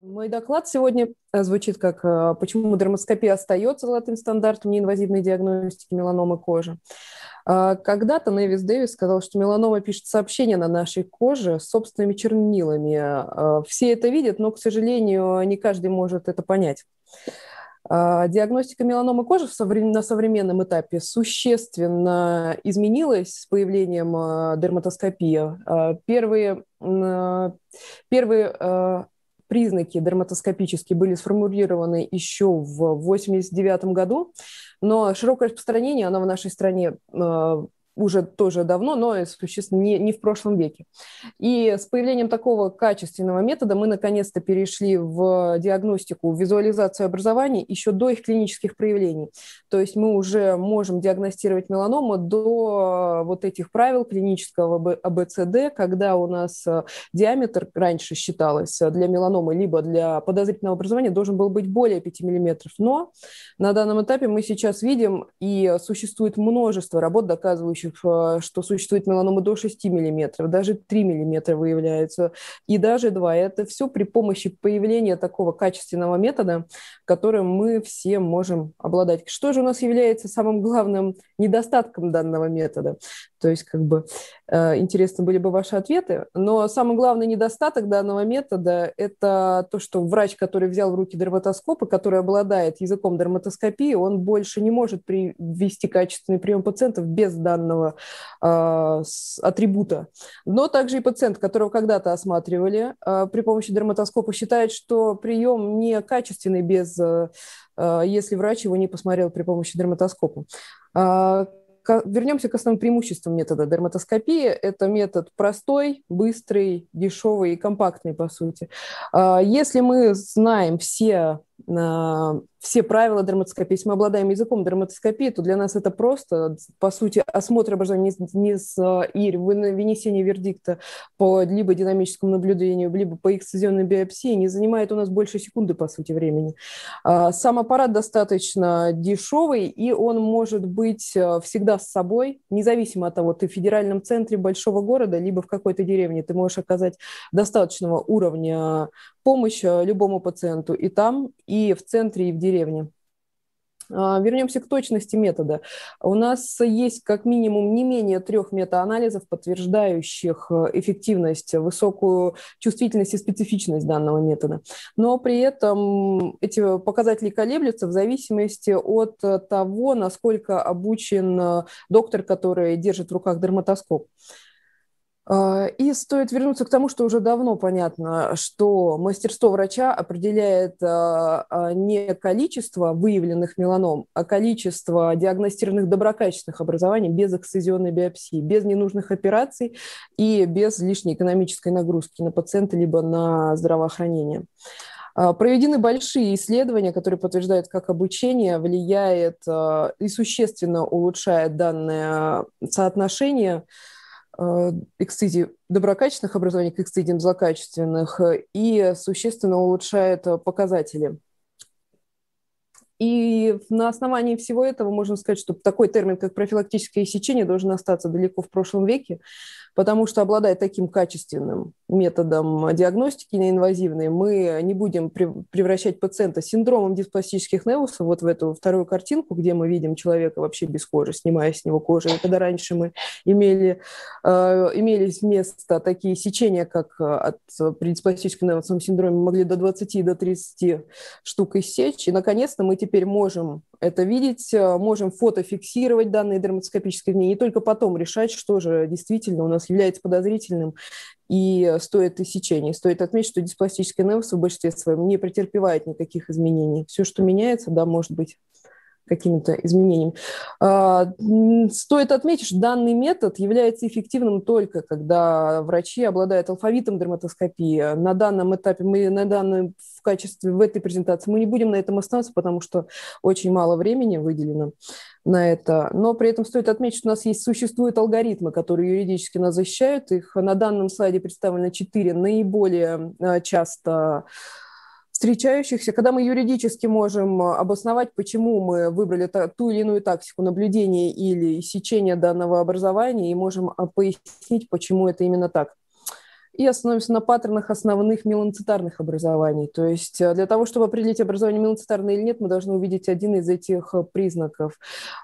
Мой доклад сегодня э, звучит как э, «Почему дермоскопия остается золотым стандартом неинвазивной диагностики меланомы кожи?». А, когда-то Невис Дэвис сказал, что меланома пишет сообщения на нашей коже собственными чернилами. А, все это видят, но, к сожалению, не каждый может это понять. А, диагностика меланомы кожи на современном этапе существенно изменилась с появлением э, дерматоскопии. Первые, первые признаки дерматоскопические были сформулированы еще в 1989 году, но широкое распространение оно в нашей стране э, уже тоже давно, но существенно не, не в прошлом веке. И с появлением такого качественного метода мы наконец-то перешли в диагностику, в визуализацию образования еще до их клинических проявлений. То есть мы уже можем диагностировать меланому до вот этих правил клинического АБЦД, когда у нас э, диаметр раньше считалось э, для меланомы, либо для подозрительного образования должен был быть более 5 мм. Но на данном этапе мы сейчас видим, и существует множество работ, доказывающих случаев, э, что существует меланома до 6 мм, даже 3 мм выявляются, и даже 2. Это все при помощи появления такого качественного метода, которым мы все можем обладать. Что же у нас является самым главным недостатком данного метода? То есть, как бы, э, интересны были бы ваши ответы. Но самый главный недостаток данного метода – это то, что врач, который взял в руки дерматоскоп и который обладает языком дерматоскопии, он больше не может привести качественный прием пациентов без данного важного э, а, атрибута. Но также и пациент, которого когда-то осматривали э, при помощи дерматоскопа, считает, что прием не качественный без, э, если врач его не посмотрел при помощи дерматоскопа. Э, вернемся к основным преимуществам метода дерматоскопии. Это метод простой, быстрый, дешевый и компактный, по сути. Если мы знаем все все правила дерматоскопии. Если мы обладаем языком дерматоскопии, то для нас это просто, по сути, осмотр образования с а, ир, вынесение вердикта по либо динамическому наблюдению, либо по эксцизионной биопсии не занимает у нас больше секунды, по сути, времени. А, сам аппарат достаточно дешевый, и он может быть а, всегда с собой, независимо от того, ты в федеральном центре большого города, либо в какой-то деревне, ты можешь оказать достаточного уровня помощи любому пациенту и там, и в центре, и в деревне деревни. А, вернемся к точности метода. У нас есть как минимум не менее трех метаанализов, подтверждающих э, эффективность, э, высокую чувствительность и специфичность данного метода. Но при этом эти показатели колеблются в зависимости от э, того, насколько обучен доктор, который держит в руках дерматоскоп. А, и стоит вернуться к тому, что уже давно понятно, что мастерство врача определяет а, а, не количество выявленных меланом, а количество диагностированных доброкачественных образований без эксцизионной биопсии, без ненужных операций и без лишней экономической нагрузки на пациента либо на здравоохранение. Проведены большие исследования, которые подтверждают, как обучение влияет и существенно улучшает данное соотношение Э, эксцидий доброкачественных образований к эксцидиям злокачественных э, и существенно улучшает э, показатели. И на основании всего этого можно сказать, что такой термин, как профилактическое сечение, должен остаться далеко в прошлом веке, потому что обладает таким качественным методом э, диагностики неинвазивной, мы не будем превращать пациента с синдромом диспластических невусов вот в эту вторую картинку, где мы видим человека вообще без кожи, снимая с него кожу. когда раньше мы имели, э, имелись вместо такие сечения, как э, от, при диспластическом невусовом синдроме могли до 20 до 30 штук иссечь, и наконец-то мы теперь можем это видеть, э, можем фотофиксировать данные дерматоскопической линии, и только потом решать, что же действительно у нас является подозрительным и стоит иссечения. Стоит отметить, что диспластический невус в большинстве своем не претерпевает никаких изменений. Все, что меняется, да, может быть какими-то изменениями. А, стоит отметить, что данный метод является эффективным только когда врачи обладают алфавитом дерматоскопии. На данном этапе мы на данном в качестве в этой презентации мы не будем на этом останавливаться, потому что очень мало времени выделено на это. Но при этом стоит отметить, что у нас есть, существуют алгоритмы, которые юридически нас защищают. Их на данном слайде представлено четыре наиболее а, часто встречающихся, когда мы юридически можем э, обосновать, почему мы выбрали ту или иную тактику наблюдения или сечения данного образования, и можем а, пояснить, почему это именно так и остановимся на паттернах основных меланцитарных образований. То есть э, для того, чтобы определить, образование меланцитарное или нет, мы должны увидеть один из этих э, признаков.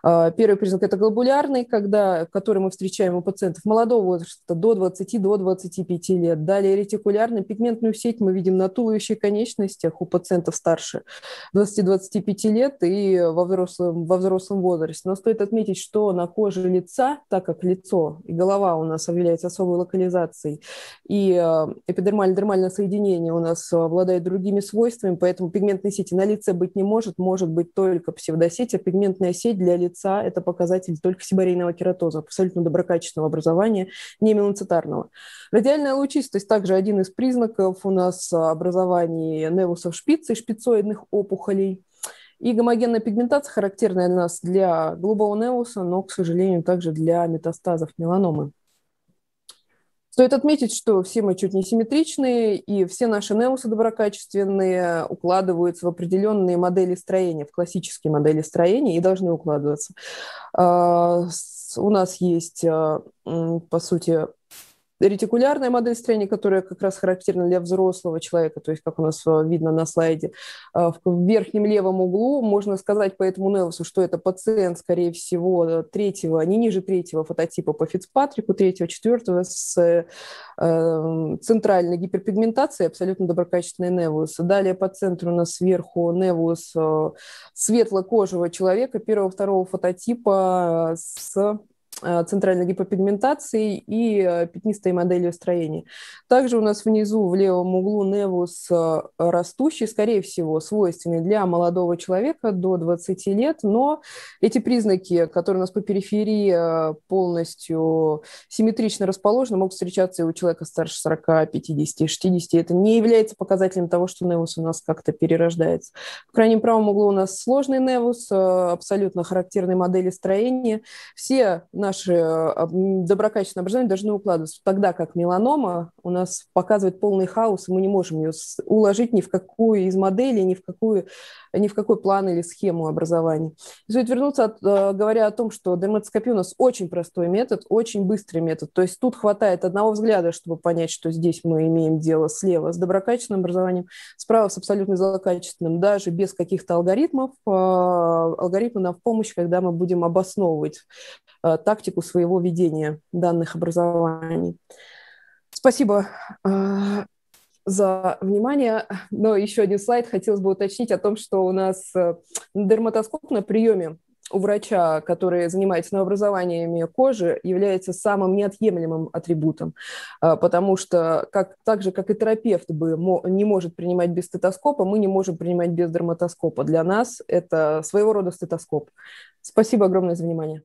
А, первый признак – это глобулярный, когда, который мы встречаем у пациентов молодого возраста, до 20, до 25 лет. Далее ретикулярный, пигментную сеть мы видим на туловище конечностях у пациентов старше 20-25 лет и во взрослом, во взрослом возрасте. Но стоит отметить, что на коже лица, так как лицо и голова у нас является особой локализацией, и Э, эпидермально-дермальное соединение у нас обладает другими свойствами, поэтому пигментной сети на лице быть не может, может быть только псевдосеть, а пигментная сеть для лица – это показатель только сибарейного кератоза, абсолютно доброкачественного образования, не меланцитарного. Радиальная лучистость также один из признаков у нас образования невусов шпиц и шпицоидных опухолей. И гомогенная пигментация, характерная у нас для голубого неуса, но, к сожалению, также для метастазов меланомы. Стоит отметить, что все мы чуть не симметричные, и все наши неусы доброкачественные укладываются в определенные модели строения, в классические модели строения и должны укладываться. А, у нас есть, а, по сути, ретикулярная модель строения, которая как раз характерна для взрослого человека, то есть как у нас э, видно на слайде, э, в верхнем левом углу можно сказать по этому Невусу, что это пациент, скорее всего, э, третьего, не ниже третьего фототипа по Фицпатрику, третьего, четвертого, с эм, центральной гиперпигментацией, абсолютно доброкачественный Невус. Далее по центру у нас сверху Невус светлокожего человека первого-второго фототипа с Э, центральной гипопигментацией и э, пятнистой моделью строения. Также у нас внизу в левом углу невус э, растущий, скорее всего, свойственный для молодого человека до 20 лет, но эти признаки, которые у нас по периферии полностью симметрично расположены, могут встречаться и у человека старше 40, 50, 60. Это не является показателем того, что невус у нас как-то перерождается. В крайнем правом углу у нас сложный невус, абсолютно характерной модели строения. Все наши доброкачественное образование должны укладываться. Тогда как меланома у нас показывает полный хаос, и мы не можем ее уложить ни в какую из моделей, ни в, какую, ни в какой план или схему образования. Стоит вернуться, от, э, говоря о том, что дерматоскопия у нас очень простой метод, очень быстрый метод. То есть тут хватает одного взгляда, чтобы понять, что здесь мы имеем дело слева с доброкачественным образованием, справа с абсолютно злокачественным, даже без каких-то алгоритмов. Э, алгоритмы нам в помощь, когда мы будем обосновывать Э, тактику своего ведения данных образований. Спасибо э, за внимание. Но еще один слайд. Хотелось бы уточнить о том, что у нас э, дерматоскоп на приеме у врача, который занимается новообразованиями кожи, является самым неотъемлемым атрибутом, потому что как, так же, как и терапевт бы не может принимать без стетоскопа, мы не можем принимать без дерматоскопа. Для нас это своего рода стетоскоп. Спасибо огромное за внимание.